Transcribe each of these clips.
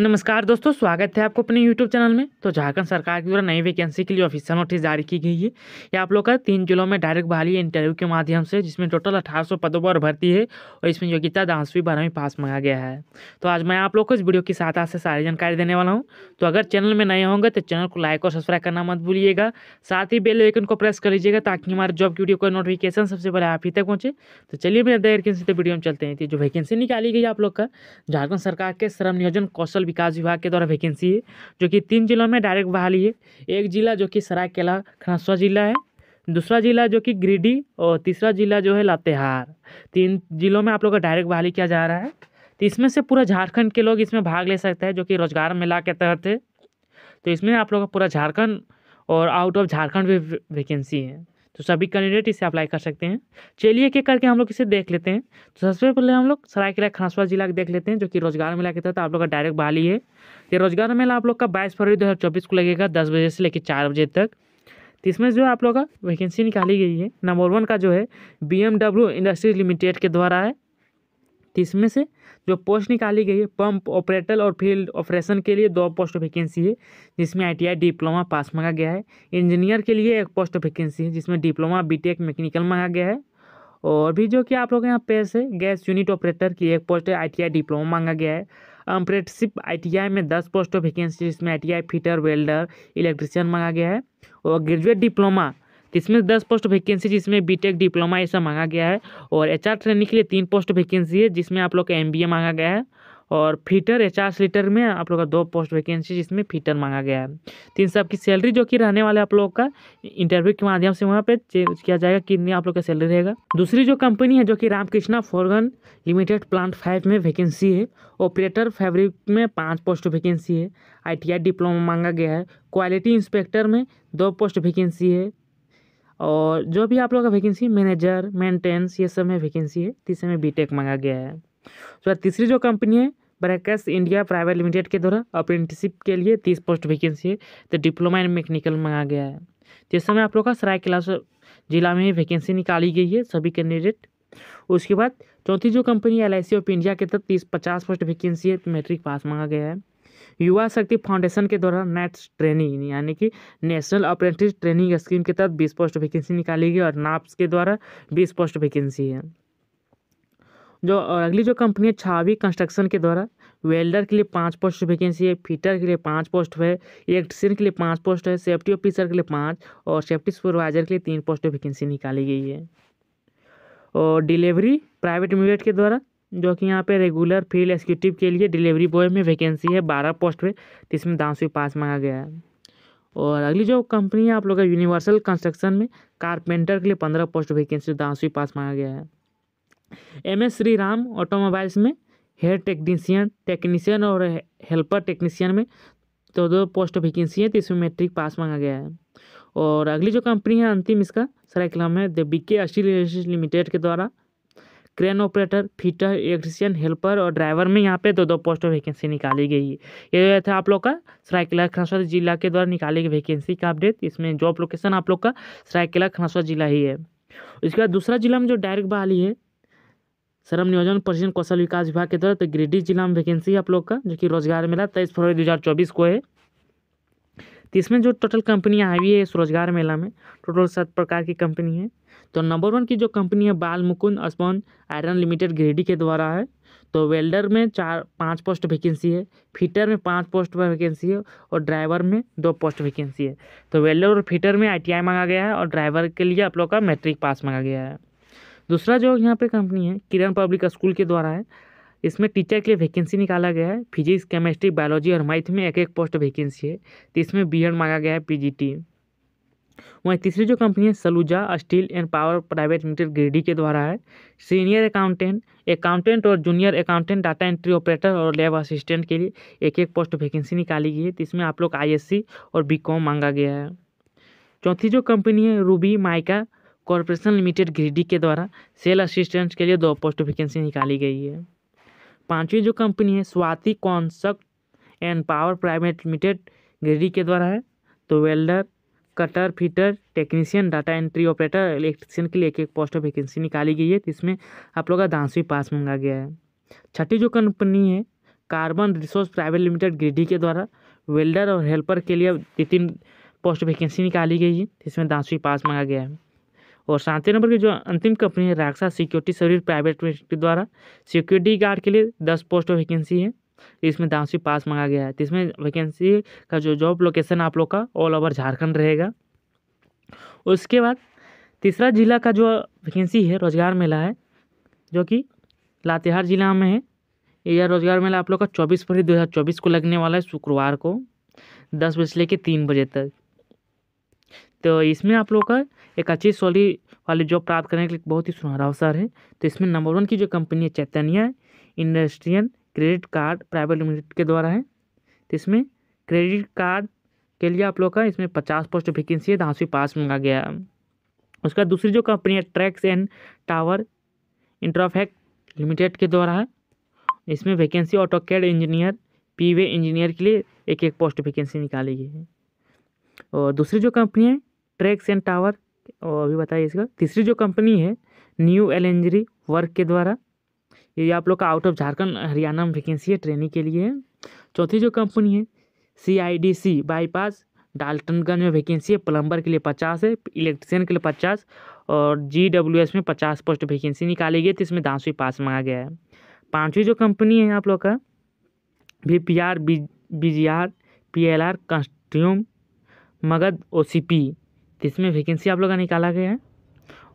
नमस्कार दोस्तों स्वागत है आपको अपने यूट्यूब चैनल में तो झारखंड सरकार की द्वारा नई वैकेंसी के लिए ऑफिशियल नोटिस जारी की गई है ये आप लोग का तीन जिलों में डायरेक्ट बहाली इंटरव्यू के माध्यम से जिसमें टोटल अठारह पदों पर भर्ती है और इसमें योग्यता दसवीं बारहवीं पास मंगा गया है तो आज मैं आप लोग को इस वीडियो की सहायता से सारी जानकारी देने वाला हूँ तो अगर चैनल में नए होंगे तो चैनल को लाइक और सब्सक्राइब करना मत भूलिएगा साथ ही बेल आइकन को प्रेस कर लीजिएगा ताकि हमारे जॉब की वीडियो का नोटिफिकेशन सबसे पहले आप ही तक पहुँचे तो चलिए बिना देर किसी वीडियो में चलते हैं जो वैकेंसी निकाली गई आप लोग का झारखंड सरकार के श्रम नियोजन कौशल कौशल विकास विभाग के द्वारा वैकेंसी है जो कि तीन जिलों में डायरेक्ट बहाली है एक जिला जो कि सरायकेला खरसवा जिला है दूसरा जिला जो कि गिरिडीह और तीसरा जिला जो है लातेहार तीन जिलों में आप लोग का डायरेक्ट बहाली किया जा रहा है तो इसमें से पूरा झारखंड के लोग इसमें भाग ले सकते हैं जो कि रोजगार मेला के तहत है तो इसमें आप लोग का पूरा झारखंड और आउट ऑफ झारखंड भी वैकेंसी है तो सभी कैंडिडेट इसे अप्लाई कर सकते हैं चलिए एक एक करके हम लोग इसे देख लेते हैं तो सबसे पहले हम लोग सरायकेला खासवा जिला देख लेते हैं जो कि रोजगार मेला के तहत आप लोग का डायरेक्ट बहाली है ये रोजगार मेला आप लोग का बाईस फरवरी दो को लगेगा दस बजे से लेकर चार बजे तक तो इसमें जो आप लोग का वैकेंसी निकाली गई है नंबर वन का जो है बी इंडस्ट्रीज़ लिमिटेड के द्वारा है तो इसमें से जो पोस्ट निकाली गई है पंप ऑपरेटर और फील्ड ऑपरेशन के लिए दो पोस्ट वैकेंसी है जिसमें आईटीआई डिप्लोमा पास मांगा गया है इंजीनियर के लिए एक पोस्ट वैकेंसी है जिसमें डिप्लोमा बीटेक मैकेनिकल मांगा गया है और भी जो कि आप लोग यहाँ पे से गैस यूनिट ऑपरेटर की एक पोस्ट है आई डिप्लोमा मांगा गया है अम्प्रेंटिसिप आई में दस पोस्ट वैकेंसी जिसमें आई फिटर वेल्डर इलेक्ट्रिशियन मांगा गया है और ग्रेजुएट डिप्लोमा इसमें दस पोस्ट वैकेंसी जिसमें बीटेक डिप्लोमा ऐसा मांगा गया है और एच आर ट्रेनिंग के लिए तीन पोस्ट वैकेंसी है जिसमें आप लोग का एम मांगा गया है और फीटर एच आर सीटर में आप लोग का दो पोस्ट वैकेंसी जिसमें फीटर मांगा गया है तीन तो सब की सैलरी जो कि रहने वाले आप लोगों का इंटरव्यू के माध्यम से वहाँ पे चेंज किया जाएगा कितनी आप लोग का सैलरी रहेगा दूसरी जो कंपनी है जो कि Ramakrishna forgings limited plant five में वैकेंसी है ऑपरेटर फैब्रिक में पाँच पोस्ट वैकेंसी है आई डिप्लोमा मांगा गया है क्वालिटी इंस्पेक्टर में दो पोस्ट वैकेंसी है और जो भी आप लोग का वैकेंसी मैनेजर मेंटेनेंस ये सब में वैकेंसी है तीसरे में बीटेक तो मांगा गया है तो तीसरी जो कंपनी है ब्रैकस इंडिया प्राइवेट लिमिटेड के द्वारा अप्रेंटिसिप के लिए तीस पोस्ट वैकेंसी है तो डिप्लोमा इन मैकेनिकल मंगा गया है तो इस समय आप लोग का सरायकला जिला में वैकेंसी निकाली गई है सभी कैंडिडेट उसके बाद चौथी जो company L I C of India के तहत तीस पचास पोस्ट वैकेंसी है मैट्रिक तो पास मांगा गया है युवा शक्ति फाउंडेशन के द्वारा नेट ट्रेनिंग यानी कि नेशनल अप्रेंटिस ट्रेनिंग स्कीम के तहत बीस पोस्ट वैकेंसी निकाली गई और नाप्स के द्वारा बीस पोस्ट वैकेंसी है जो और अगली जो कंपनी है छावी कंस्ट्रक्शन के द्वारा वेल्डर के लिए पाँच पोस्ट वैकेंसी है फिटर के लिए पाँच पोस्ट है इलेक्ट्रिशियन के लिए पाँच पोस्ट है सेफ्टी ऑफिसर के लिए पाँच और सेफ्टी सुपरवाइजर के लिए तीन पोस्ट वैकेंसी निकाली गई है और डिलीवरी प्राइवेट लिमिटेड के द्वारा जो कि यहाँ पे रेगुलर फील्ड एग्जीक्यूटिव के लिए डिलीवरी बॉय में वैकेंसी है बारह पोस्ट पे जिसमें इसमें दामसवी पास मांगा गया है और अगली जो कंपनी है आप लोग का यूनिवर्सल कंस्ट्रक्शन में कारपेंटर के लिए पंद्रह पोस्ट वैकेंसी दामसवी पास मांगा गया है M S Shri Ram automobiles में हेयर टेक्नीशियन टेक्नीशियन और हेल्पर टेक्नीशियन में तो दो पोस्ट वैकेंसी है तो इसमें मैट्रिक पास मांगा गया है और अगली जो कंपनी है अंतिम इसका सरायकला में the B K steel limited के द्वारा crane operator fitter electrician helper और ड्राइवर में यहाँ पे दो दो पोस्ट वैकेंसी निकाली गई है ये था आप लोग का सरायकेला खनसवा जिला के द्वारा निकाली गई वैकेंसी का अपडेट इसमें जॉब लोकेशन आप लोग का सरायकेला खनसवा जिला ही है उसके बाद दूसरा जिला में जो डायरेक्ट बहाली है श्रम नियोजन परिषद कौशल विकास विभाग के द्वारा तो गिरिडीह जिला में वैकेंसी आप लोग का जो कि रोजगार मेला तेईस फरवरी दो को है तो इसमें जो टोटल कंपनियाँ आई हुई है इस रोजगार मेला में टोटल सात प्रकार की कंपनी है तो नंबर वन की जो कंपनी है Bal Mukund sponge iron limited Giridih के द्वारा है तो वेल्डर में चार पाँच पोस्ट वैकेंसी है फिटर में पाँच पोस्ट पर वैकेंसी है और ड्राइवर में दो पोस्ट वैकेंसी है तो वेल्डर और फिटर में आई मांगा गया है और ड्राइवर के लिए आप लोग का मैट्रिक पास मांगा गया है दूसरा जो यहाँ पे कंपनी है किरण पब्लिक स्कूल के द्वारा है इसमें टीचर के लिए वैकेंसी निकाला गया है फिजिक्स केमिस्ट्री बायोलॉजी और मैथ में एक एक पोस्ट वैकेंसी है तो इसमें बी मांगा गया है टी वहीं तीसरी जो कंपनी है Saluja steel and power private limited Giridih के द्वारा है सीनियर अकाउंटेंट अकाउंटेंट और junior accountant data entry operator और लैब असिस्टेंट के लिए एक एक पोस्ट वैकेंसी निकाली गई है तो इसमें आप लोग आईएससी और बीकॉम मांगा गया है चौथी जो कंपनी है Ruby mica corporation limited Giridih के द्वारा सेल असिस्टेंट के लिए दो पोस्ट वैकेंसी निकाली गई है पांचवी जो कंपनी है स्वाति कॉन्सक्ट एंड पावर प्राइवेट लिमिटेड गिरी के द्वारा है तो welder cutter fitter technician data entry operator electrician के लिए एक एक पोस्ट वैकेंसी निकाली गई है इसमें आप लोग का दासवीं पास मंगा गया है छठी जो कंपनी है carbon resource private limited Giridih के द्वारा वेल्डर और हेल्पर के लिए तीन पोस्ट वैकेंसी निकाली गई है इसमें दासवीं पास मंगा गया है और सातवें नंबर की जो अंतिम कंपनी है Raksha security service private limited द्वारा सिक्योरिटी गार्ड के लिए दस पोस्ट वैकेंसी है इसमें दामसी पास मंगा गया है तो इसमें वैकेंसी का जो जॉब लोकेशन आप लोग का ऑल ओवर झारखंड रहेगा उसके बाद तीसरा जिला का जो वैकेंसी है रोजगार मेला है जो कि लातेहार जिला में है यह रोजगार मेला आप लोग का चौबीस फरवरी दो हज़ार चौबीस को लगने वाला है शुक्रवार को दस बजे से लेकर तीन बजे तक तो इसमें आप लोग का एक अच्छी सॉली वाली जॉब प्राप्त करने के लिए बहुत ही सुनहरा अवसर है तो इसमें नंबर वन की जो कंपनी है Chaitanya industrial credit card private limited के द्वारा है तो इसमें क्रेडिट कार्ड के लिए आप लोग का इसमें पचास पोस्ट वैकेंसी है धांसवी पास मंगा गया उसका दूसरी जो कंपनी है ट्रैक्स एंड टावर इंट्राफेक्ट लिमिटेड के द्वारा है इसमें vacancy AutoCAD engineer P engineer के लिए एक एक पोस्ट वैकेंसी निकाली गई है और दूसरी जो कंपनी है ट्रैक्स एंड टावर और अभी बताइए इसका तीसरी जो कंपनी है न्यू एल वर्क के द्वारा ये आप लोग का आउट ऑफ झारखंड हरियाणा में वैकेंसी है ट्रेनिंग के लिए चौथी जो कंपनी है C I D C bypass Daltonganj में वैकेंसी है प्लम्बर के लिए पचास है इलेक्ट्रिशियन के लिए पचास और जी डब्ल्यू एस में पचास पोस्ट वैकेंसी निकाली गई थी तो इसमें दांसवी पास मांगा गया है पाँचवीं जो कंपनी है आप लोग का V P R B B G R P L R कंस्ट्यूम मगध ओ सी पी जिसमें इसमें वैकेंसी आप लोग का निकाला गया है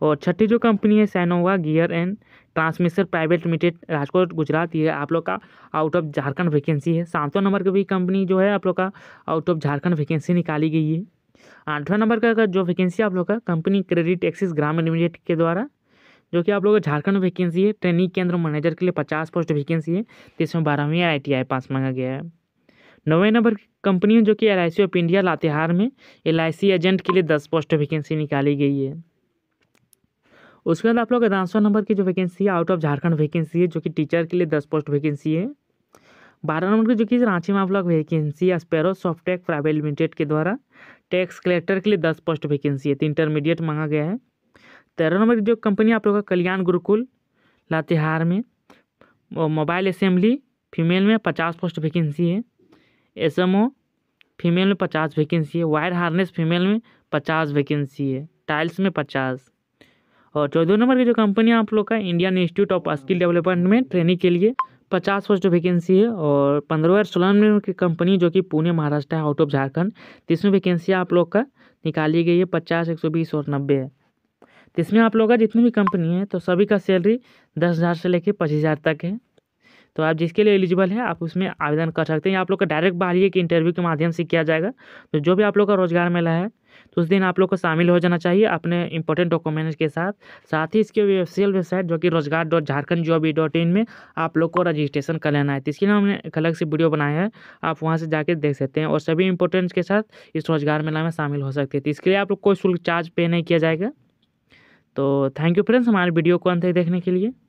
और छठी जो कंपनी है Sanova gear and transmission private limited Rajkot Gujarat ये आप लोग का आउट ऑफ झारखंड वैकेंसी है सातवां नंबर की भी कंपनी जो है आप लोग का आउट ऑफ झारखंड वैकेंसी निकाली गई है आठवां नंबर का जो वैकेंसी आप लोग का company credit access Grameen limited के द्वारा जो कि आप लोग का झारखंड वैकेंसी है ट्रेनिंग केंद्र मैनेजर के लिए पचास पोस्ट वैकेंसी है जिसमें तो बारहवीं आई टी आई पास मांगा गया है नौवे नंबर की कंपनी है जो कि एल ऑफ इंडिया लातेहार में एल एजेंट के लिए दस पोस्ट वैकेंसी निकाली गई है उसके बाद आप लोग दानसौ नंबर की जो वैकेंसी है आउट ऑफ झारखंड वैकेंसी है जो कि टीचर के लिए दस पोस्ट वैकेंसी है बारह नंबर की जो कि रांची में आप लोग vacancy Sparrow softech private limited के द्वारा टैक्स कलेक्टर के लिए दस पोस्ट वैकेंसी है इंटरमीडिएट तो मांगा गया है तेरह नंबर की जो कंपनी आप लोग का कल्याण गुरुकुल लातेहार में मोबाइल असेंबली फीमेल में पचास पोस्ट वैकेंसी है एस एम ओ फीमेल में पचास वैकेंसी है वायर हार्नेस फीमेल में पचास वैकेंसी है टाइल्स में पचास और चौदह नंबर की जो कंपनी आप लोग का Indian institute of skill development में ट्रेनिंग के लिए पचास पोस्ट वैकेंसी है और पंद्रह और सोलह नंबर की कंपनी जो कि पुणे महाराष्ट्र है आउट ऑफ झारखंड तीसवें वैकेंसी आप लोग का निकाली गई है पचास एक सौ बीस और नब्बे है तो इसमें आप लोग का जितनी भी कंपनी है तो सभी का सैलरी दस हज़ार से लेकर पच्चीस हज़ार तक है तो आप जिसके लिए एलिजिबल है आप उसमें आवेदन कर सकते हैं आप लोग का डायरेक्ट बाहरी कि इंटरव्यू के माध्यम से किया जाएगा तो जो भी आप लोग का रोजगार मेला है तो उस दिन आप लोग को शामिल हो जाना चाहिए अपने इंपॉर्टेंट डॉक्यूमेंट्स के साथ साथ ही इसके ऑफिशियल वेबसाइट जो कि Rojgar dot Jharkhand job E dot in में आप लोग को रजिस्ट्रेशन कर लेना है तो इसके लिए हमने एक अलग से वीडियो बनाया है आप वहाँ से जाकर देख सकते हैं और सभी इंपॉर्टेंट्स के साथ इस रोजगार मेला में शामिल हो सकते हैं तो इसके लिए आप लोग कोई शुल्क चार्ज पे नहीं किया जाएगा तो थैंक यू फ्रेंड्स हमारे वीडियो को अंत तक देखने के लिए